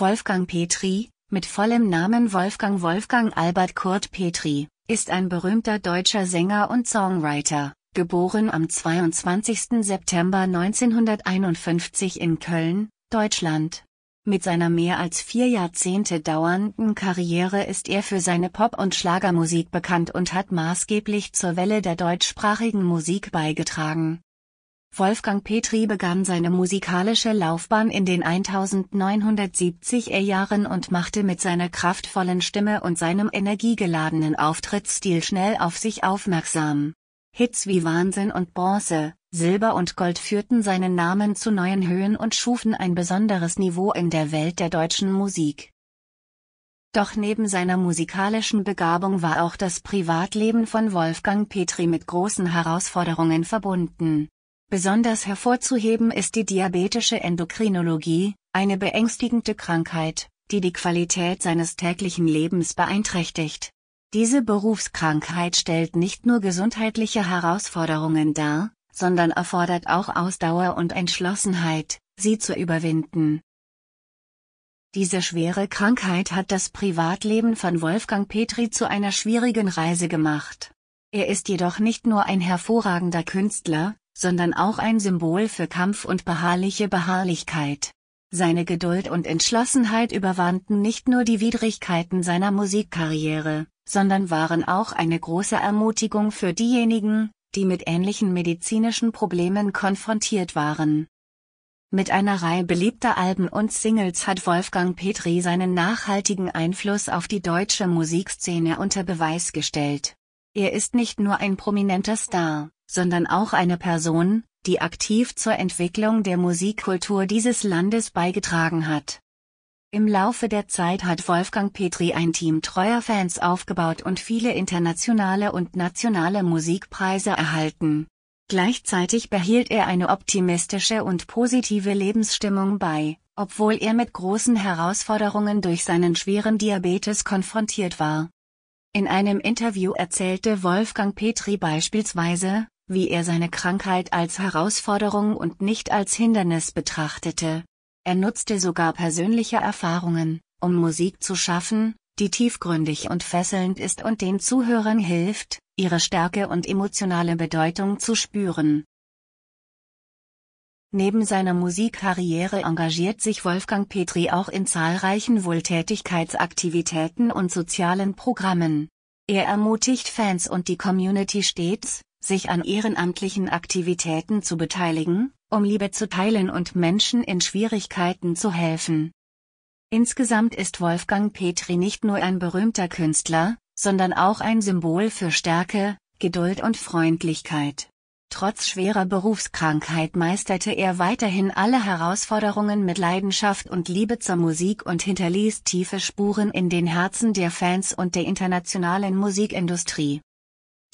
Wolfgang Petri, mit vollem Namen Wolfgang Wolfgang Albert Kurt Petri, ist ein berühmter deutscher Sänger und Songwriter, geboren am 22. September 1951 in Köln, Deutschland. Mit seiner mehr als vier Jahrzehnte dauernden Karriere ist er für seine Pop- und Schlagermusik bekannt und hat maßgeblich zur Welle der deutschsprachigen Musik beigetragen. Wolfgang Petri begann seine musikalische Laufbahn in den 1970er Jahren und machte mit seiner kraftvollen Stimme und seinem energiegeladenen Auftrittsstil schnell auf sich aufmerksam. Hits wie Wahnsinn und Bronze, Silber und Gold führten seinen Namen zu neuen Höhen und schufen ein besonderes Niveau in der Welt der deutschen Musik. Doch neben seiner musikalischen Begabung war auch das Privatleben von Wolfgang Petri mit großen Herausforderungen verbunden Besonders hervorzuheben ist die diabetische Endokrinologie, eine beängstigende Krankheit, die die Qualität seines täglichen Lebens beeinträchtigt. Diese Berufskrankheit stellt nicht nur gesundheitliche Herausforderungen dar, sondern erfordert auch Ausdauer und Entschlossenheit, sie zu überwinden. Diese schwere Krankheit hat das Privatleben von Wolfgang Petri zu einer schwierigen Reise gemacht. Er ist jedoch nicht nur ein hervorragender Künstler, sondern auch ein Symbol für Kampf und beharrliche Beharrlichkeit. Seine Geduld und Entschlossenheit überwanden nicht nur die Widrigkeiten seiner Musikkarriere, sondern waren auch eine große Ermutigung für diejenigen, die mit ähnlichen medizinischen Problemen konfrontiert waren. Mit einer Reihe beliebter Alben und Singles hat Wolfgang Petri seinen nachhaltigen Einfluss auf die deutsche Musikszene unter Beweis gestellt. Er ist nicht nur ein prominenter Star, sondern auch eine Person, die aktiv zur Entwicklung der Musikkultur dieses Landes beigetragen hat. Im Laufe der Zeit hat Wolfgang Petri ein Team treuer Fans aufgebaut und viele internationale und nationale Musikpreise erhalten. Gleichzeitig behielt er eine optimistische und positive Lebensstimmung bei, obwohl er mit großen Herausforderungen durch seinen schweren Diabetes konfrontiert war. In einem Interview erzählte Wolfgang Petri beispielsweise, wie er seine Krankheit als Herausforderung und nicht als Hindernis betrachtete. Er nutzte sogar persönliche Erfahrungen, um Musik zu schaffen, die tiefgründig und fesselnd ist und den Zuhörern hilft, ihre Stärke und emotionale Bedeutung zu spüren. Neben seiner Musikkarriere engagiert sich Wolfgang Petri auch in zahlreichen Wohltätigkeitsaktivitäten und sozialen Programmen. Er ermutigt Fans und die Community stets, sich an ehrenamtlichen Aktivitäten zu beteiligen, um Liebe zu teilen und Menschen in Schwierigkeiten zu helfen. Insgesamt ist Wolfgang Petri nicht nur ein berühmter Künstler, sondern auch ein Symbol für Stärke, Geduld und Freundlichkeit. Trotz schwerer Berufskrankheit meisterte er weiterhin alle Herausforderungen mit Leidenschaft und Liebe zur Musik und hinterließ tiefe Spuren in den Herzen der Fans und der internationalen Musikindustrie.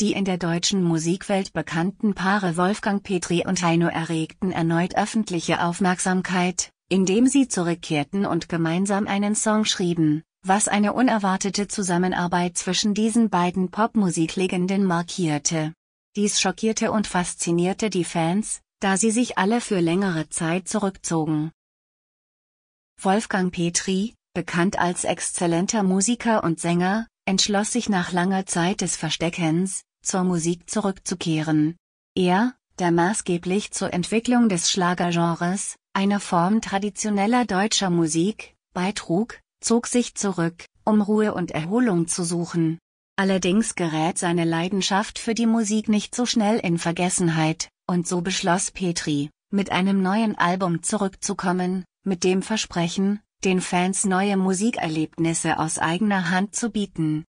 Die in der deutschen Musikwelt bekannten Paare Wolfgang Petri und Heino erregten erneut öffentliche Aufmerksamkeit, indem sie zurückkehrten und gemeinsam einen Song schrieben, was eine unerwartete Zusammenarbeit zwischen diesen beiden Popmusiklegenden markierte. Dies schockierte und faszinierte die Fans, da sie sich alle für längere Zeit zurückzogen. Wolfgang Petri, bekannt als exzellenter Musiker und Sänger, entschloss sich nach langer Zeit des Versteckens, zur Musik zurückzukehren. Er, der maßgeblich zur Entwicklung des Schlagergenres, einer Form traditioneller deutscher Musik, beitrug, zog sich zurück, um Ruhe und Erholung zu suchen. Allerdings gerät seine Leidenschaft für die Musik nicht so schnell in Vergessenheit, und so beschloss Petri, mit einem neuen Album zurückzukommen, mit dem Versprechen, den Fans neue Musikerlebnisse aus eigener Hand zu bieten.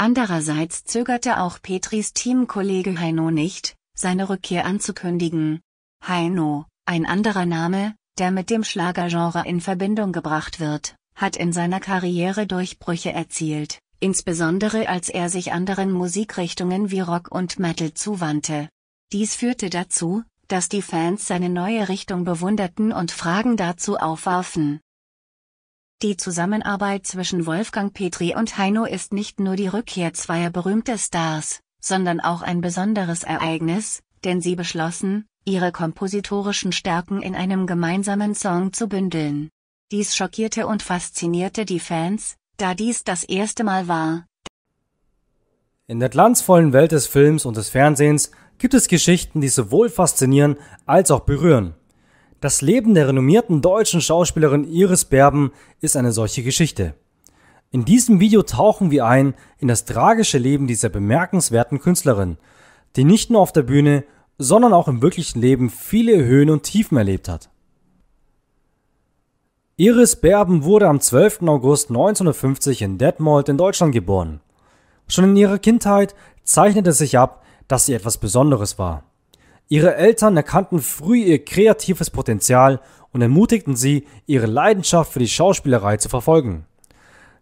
Andererseits zögerte auch Petris Teamkollege Heino nicht, seine Rückkehr anzukündigen. Heino, ein anderer Name, der mit dem Schlagergenre in Verbindung gebracht wird, hat in seiner Karriere Durchbrüche erzielt, insbesondere als er sich anderen Musikrichtungen wie Rock und Metal zuwandte. Dies führte dazu, dass die Fans seine neue Richtung bewunderten und Fragen dazu aufwarfen. Die Zusammenarbeit zwischen Wolfgang Petri und Heino ist nicht nur die Rückkehr zweier berühmter Stars, sondern auch ein besonderes Ereignis, denn sie beschlossen, ihre kompositorischen Stärken in einem gemeinsamen Song zu bündeln. Dies schockierte und faszinierte die Fans, da dies das erste Mal war. In der glanzvollen Welt des Films und des Fernsehens gibt es Geschichten, die sowohl faszinieren als auch berühren. Das Leben der renommierten deutschen Schauspielerin Iris Berben ist eine solche Geschichte. In diesem Video tauchen wir ein in das tragische Leben dieser bemerkenswerten Künstlerin, die nicht nur auf der Bühne, sondern auch im wirklichen Leben viele Höhen und Tiefen erlebt hat. Iris Berben wurde am 12. August 1950 in Detmold in Deutschland geboren. Schon in ihrer Kindheit zeichnete sich ab, dass sie etwas Besonderes war. Ihre Eltern erkannten früh ihr kreatives Potenzial und ermutigten sie, ihre Leidenschaft für die Schauspielerei zu verfolgen.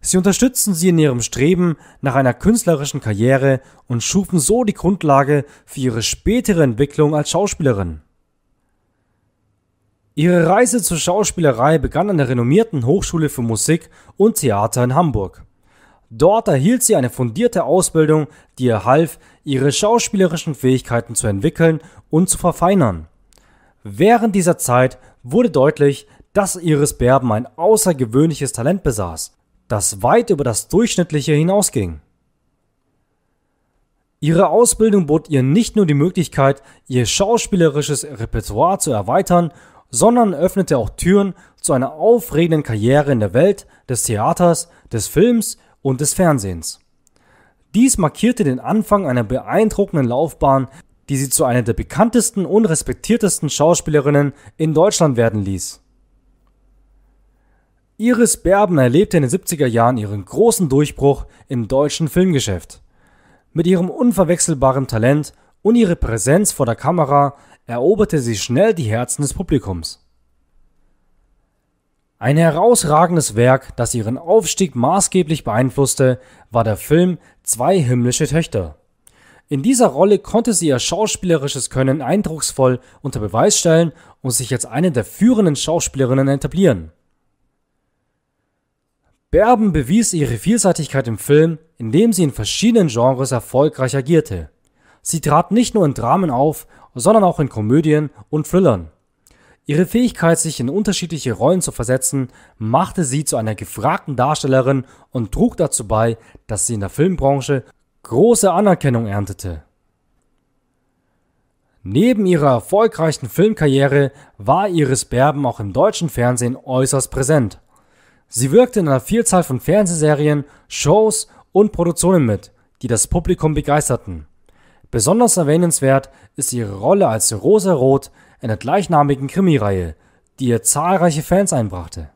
Sie unterstützten sie in ihrem Streben nach einer künstlerischen Karriere und schufen so die Grundlage für ihre spätere Entwicklung als Schauspielerin. Ihre Reise zur Schauspielerei begann an der renommierten Hochschule für Musik und Theater in Hamburg. Dort erhielt sie eine fundierte Ausbildung, die ihr half, ihre schauspielerischen Fähigkeiten zu entwickeln und zu verfeinern. Während dieser Zeit wurde deutlich, dass Iris Berben ein außergewöhnliches Talent besaß, das weit über das Durchschnittliche hinausging. Ihre Ausbildung bot ihr nicht nur die Möglichkeit, ihr schauspielerisches Repertoire zu erweitern, sondern öffnete auch Türen zu einer aufregenden Karriere in der Welt des Theaters, des Films und des Fernsehens. Dies markierte den Anfang einer beeindruckenden Laufbahn, die sie zu einer der bekanntesten und respektiertesten Schauspielerinnen in Deutschland werden ließ. Iris Berben erlebte in den 70er Jahren ihren großen Durchbruch im deutschen Filmgeschäft. Mit ihrem unverwechselbaren Talent und ihrer Präsenz vor der Kamera eroberte sie schnell die Herzen des Publikums. Ein herausragendes Werk, das ihren Aufstieg maßgeblich beeinflusste, war der Film Zwei himmlische Töchter. In dieser Rolle konnte sie ihr schauspielerisches Können eindrucksvoll unter Beweis stellen und sich als eine der führenden Schauspielerinnen etablieren. Berben bewies ihre Vielseitigkeit im Film, indem sie in verschiedenen Genres erfolgreich agierte. Sie trat nicht nur in Dramen auf, sondern auch in Komödien und Thrillern. Ihre Fähigkeit, sich in unterschiedliche Rollen zu versetzen, machte sie zu einer gefragten Darstellerin und trug dazu bei, dass sie in der Filmbranche große Anerkennung erntete. Neben ihrer erfolgreichen Filmkarriere war Iris Berben auch im deutschen Fernsehen äußerst präsent. Sie wirkte in einer Vielzahl von Fernsehserien, Shows und Produktionen mit, die das Publikum begeisterten. Besonders erwähnenswert ist ihre Rolle als Rosa Roth einer gleichnamigen Krimireihe, die ihr zahlreiche Fans einbrachte.